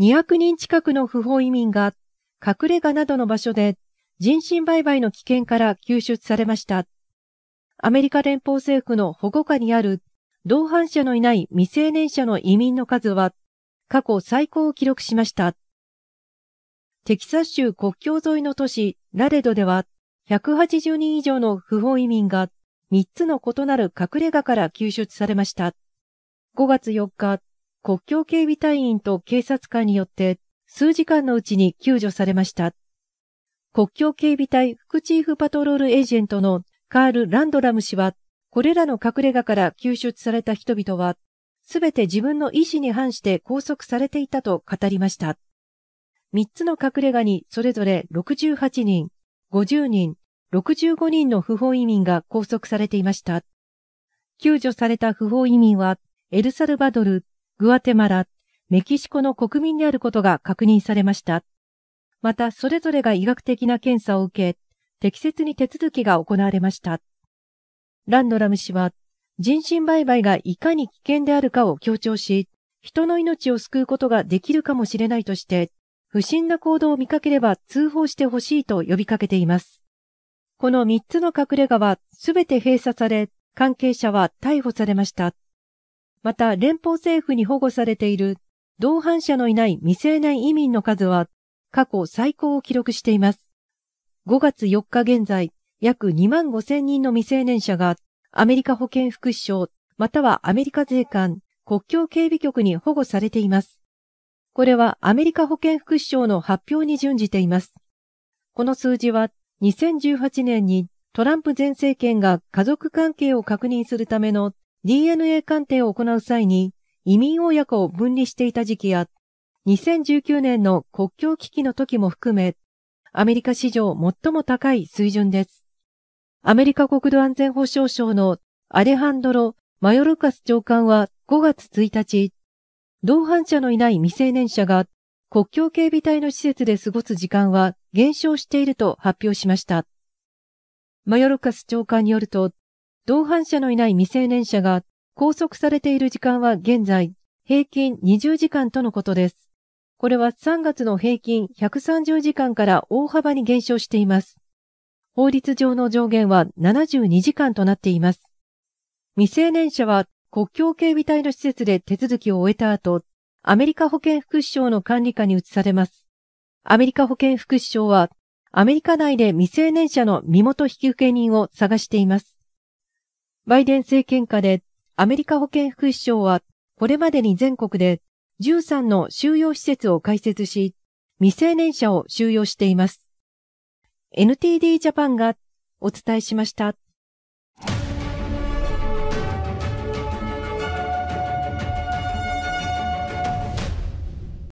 200人近くの不法移民が隠れ家などの場所で人身売買の危険から救出されました。アメリカ連邦政府の保護下にある同伴者のいない未成年者の移民の数は過去最高を記録しました。テキサス州国境沿いの都市ラレドでは180人以上の不法移民が3つの異なる隠れ家から救出されました。5月4日、国境警備隊員と警察官によって数時間のうちに救助されました。国境警備隊副チーフパトロールエージェントのカール・ランドラム氏は、これらの隠れ家から救出された人々は、すべて自分の意思に反して拘束されていたと語りました。3つの隠れ家にそれぞれ68人、50人、65人の不法移民が拘束されていました。救助された不法移民は、エルサルバドル、グアテマラ、メキシコの国民であることが確認されました。また、それぞれが医学的な検査を受け、適切に手続きが行われました。ランドラム氏は、人身売買がいかに危険であるかを強調し、人の命を救うことができるかもしれないとして、不審な行動を見かければ通報してほしいと呼びかけています。この3つの隠れ家はすべて閉鎖され、関係者は逮捕されました。また連邦政府に保護されている同伴者のいない未成年移民の数は過去最高を記録しています。5月4日現在、約2万5千人の未成年者がアメリカ保健福祉省またはアメリカ税関国境警備局に保護されています。これはアメリカ保健福祉省の発表に準じています。この数字は2018年にトランプ前政権が家族関係を確認するための DNA 鑑定を行う際に移民親子を分離していた時期や、2019年の国境危機の時も含め、アメリカ史上最も高い水準です。アメリカ国土安全保障省のアレハンドロ・マヨルカス長官は5月1日、同伴者のいない未成年者が国境警備隊の施設で過ごす時間は減少していると発表しました。マヨルカス長官によると、同伴者のいない未成年者が拘束されている時間は現在平均20時間とのことです。これは3月の平均130時間から大幅に減少しています。法律上の上限は72時間となっています。未成年者は国境警備隊の施設で手続きを終えた後、アメリカ保健福祉省の管理下に移されます。アメリカ保健福祉省は、アメリカ内で未成年者の身元引受人を探しています。バイデン政権下でアメリカ保健福祉省はこれまでに全国で13の収容施設を開設し、未成年者を収容しています。NTD ジャパンがお伝えしました。